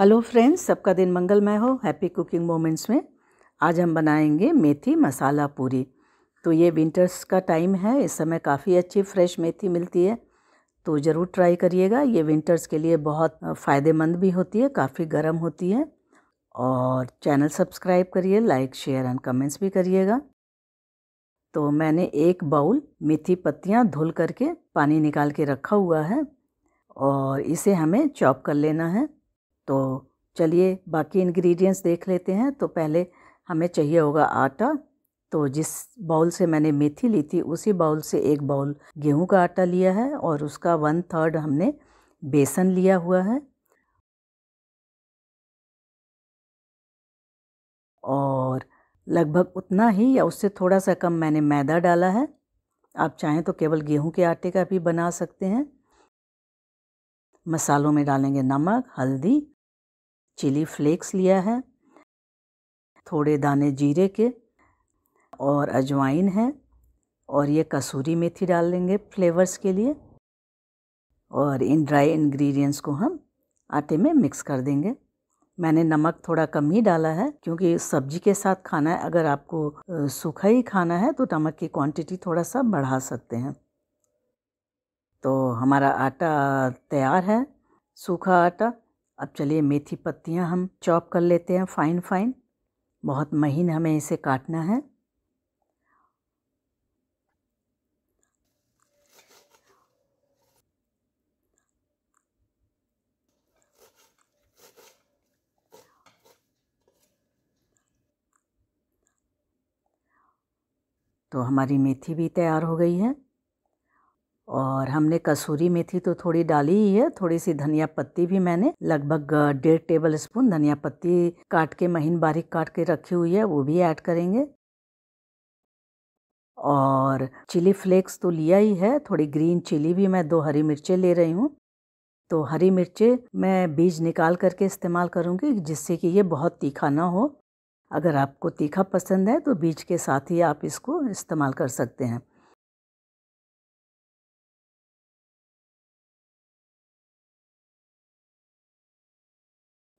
hello friends सबका दिन मंगलमय हो हैप्पी कुकिंग मोमेंट्स में आज हम बनाएंगे मेथी मसाला पूरी तो ये विंटर्स का टाइम है इस समय काफ़ी अच्छी फ्रेश मेथी मिलती है तो ज़रूर ट्राई करिएगा ये विंटर्स के लिए बहुत फ़ायदेमंद भी होती है काफ़ी गर्म होती है और चैनल सब्सक्राइब करिए लाइक शेयर एंड कमेंट्स भी करिएगा तो मैंने एक बाउल मेथी पत्तियाँ धुल करके पानी निकाल के रखा हुआ है और इसे हमें चॉप कर लेना है तो चलिए बाकी इंग्रेडिएंट्स देख लेते हैं तो पहले हमें चाहिए होगा आटा तो जिस बाउल से मैंने मेथी ली थी उसी बाउल से एक बाउल गेहूं का आटा लिया है और उसका वन थर्ड हमने बेसन लिया हुआ है और लगभग उतना ही या उससे थोड़ा सा कम मैंने मैदा डाला है आप चाहें तो केवल गेहूं के आटे का भी बना सकते हैं मसालों में डालेंगे नमक हल्दी चिली फ्लेक्स लिया है थोड़े दाने जीरे के और अजवाइन है और ये कसूरी मेथी डाल लेंगे फ्लेवर्स के लिए और इन ड्राई इंग्रेडिएंट्स को हम आटे में मिक्स कर देंगे मैंने नमक थोड़ा कम ही डाला है क्योंकि सब्जी के साथ खाना है अगर आपको सूखा ही खाना है तो नमक की क्वांटिटी थोड़ा सा बढ़ा सकते हैं तो हमारा आटा तैयार है सूखा आटा अब चलिए मेथी पत्तियां हम चॉप कर लेते हैं फाइन फाइन बहुत महीन हमें इसे काटना है तो हमारी मेथी भी तैयार हो गई है और हमने कसूरी मेथी तो थोड़ी डाली ही है थोड़ी सी धनिया पत्ती भी मैंने लगभग डेढ़ टेबल स्पून धनिया पत्ती काट के महीन बारीक काट के रखी हुई है वो भी ऐड करेंगे और चिली फ्लेक्स तो लिया ही है थोड़ी ग्रीन चिली भी मैं दो हरी मिर्चें ले रही हूँ तो हरी मिर्चें मैं बीज निकाल करके इस्तेमाल करूँगी जिससे कि ये बहुत तीखा ना हो अगर आपको तीखा पसंद है तो बीज के साथ ही आप इसको इस्तेमाल कर सकते हैं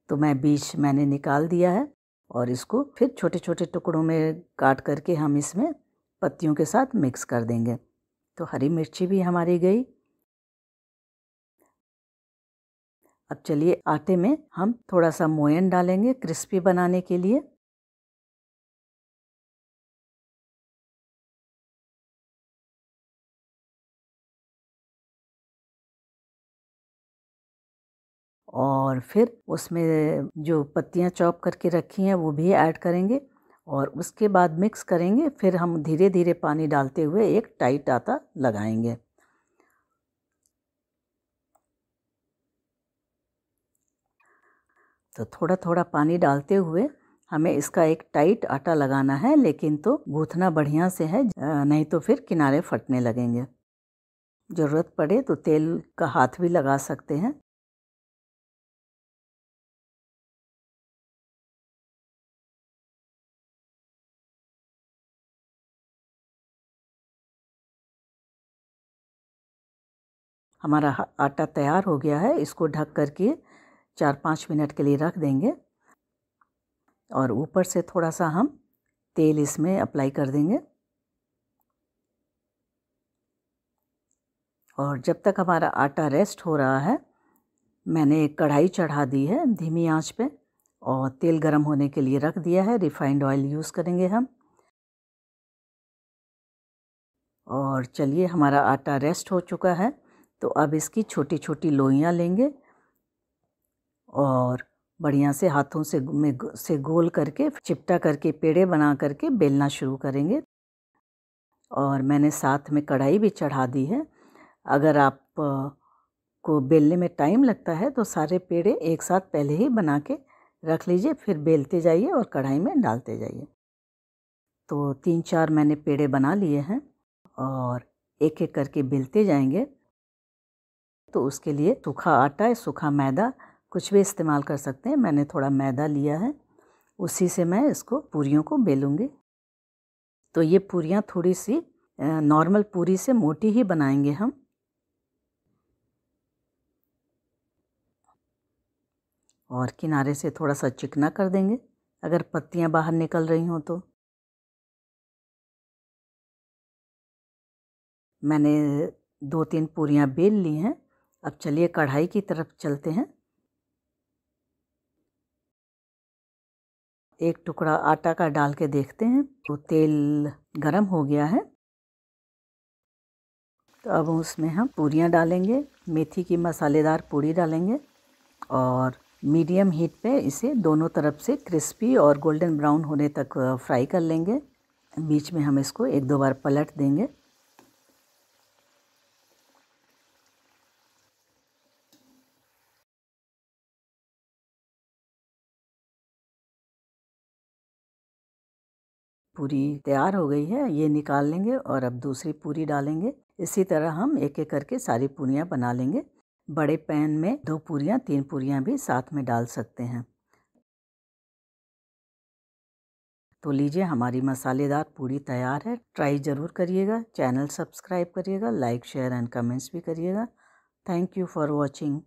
तो मैं बीज मैंने निकाल दिया है और इसको फिर छोटे छोटे टुकड़ों में काट करके हम इसमें पत्तियों के साथ मिक्स कर देंगे तो हरी मिर्ची भी हमारी गई अब चलिए आटे में हम थोड़ा सा मोयन डालेंगे क्रिस्पी बनाने के लिए और फिर उसमें जो पत्तियाँ चॉप करके रखी हैं वो भी ऐड करेंगे और उसके बाद मिक्स करेंगे फिर हम धीरे धीरे पानी डालते हुए एक टाइट आता लगाएंगे तो थोड़ा थोड़ा पानी डालते हुए हमें इसका एक टाइट आटा लगाना है लेकिन तो गूथना बढ़िया से है नहीं तो फिर किनारे फटने लगेंगे ज़रूरत पड़े तो तेल का हाथ भी लगा सकते हैं हमारा आटा तैयार हो गया है इसको ढक करके चार पाँच मिनट के लिए रख देंगे और ऊपर से थोड़ा सा हम तेल इसमें अप्लाई कर देंगे और जब तक हमारा आटा रेस्ट हो रहा है मैंने एक कढ़ाई चढ़ा दी है धीमी आंच पे और तेल गरम होने के लिए रख दिया है रिफाइंड ऑयल यूज़ करेंगे हम और चलिए हमारा आटा रेस्ट हो चुका है तो अब इसकी छोटी छोटी लोइयाँ लेंगे और बढ़िया से हाथों से में से गोल करके चिपटा करके पेड़े बना करके बेलना शुरू करेंगे और मैंने साथ में कढ़ाई भी चढ़ा दी है अगर आप को बेलने में टाइम लगता है तो सारे पेड़े एक साथ पहले ही बना के रख लीजिए फिर बेलते जाइए और कढ़ाई में डालते जाइए तो तीन चार मैंने पेड़े बना लिए हैं और एक एक करके बेलते जाएंगे तो उसके लिए सूखा आटा या सूखा मैदा कुछ भी इस्तेमाल कर सकते हैं मैंने थोड़ा मैदा लिया है उसी से मैं इसको पूरियों को बेलूँगी तो ये पूरियाँ थोड़ी सी नॉर्मल पूरी से मोटी ही बनाएंगे हम और किनारे से थोड़ा सा चिकना कर देंगे अगर पत्तियाँ बाहर निकल रही हों तो मैंने दो तीन पूरियाँ बेल ली हैं अब चलिए कढ़ाई की तरफ चलते हैं एक टुकड़ा आटा का डाल के देखते हैं तो तेल गरम हो गया है तो अब उसमें हम पूरियाँ डालेंगे मेथी की मसालेदार पूरी डालेंगे और मीडियम हीट पे इसे दोनों तरफ से क्रिस्पी और गोल्डन ब्राउन होने तक फ्राई कर लेंगे बीच में हम इसको एक दो बार पलट देंगे पूरी तैयार हो गई है ये निकाल लेंगे और अब दूसरी पूरी डालेंगे इसी तरह हम एक एक करके सारी पूरियाँ बना लेंगे बड़े पैन में दो पूरियाँ तीन पूरियाँ भी साथ में डाल सकते हैं तो लीजिए हमारी मसालेदार पूरी तैयार है ट्राई ज़रूर करिएगा चैनल सब्सक्राइब करिएगा लाइक शेयर एंड कमेंट्स भी करिएगा थैंक यू फॉर वॉचिंग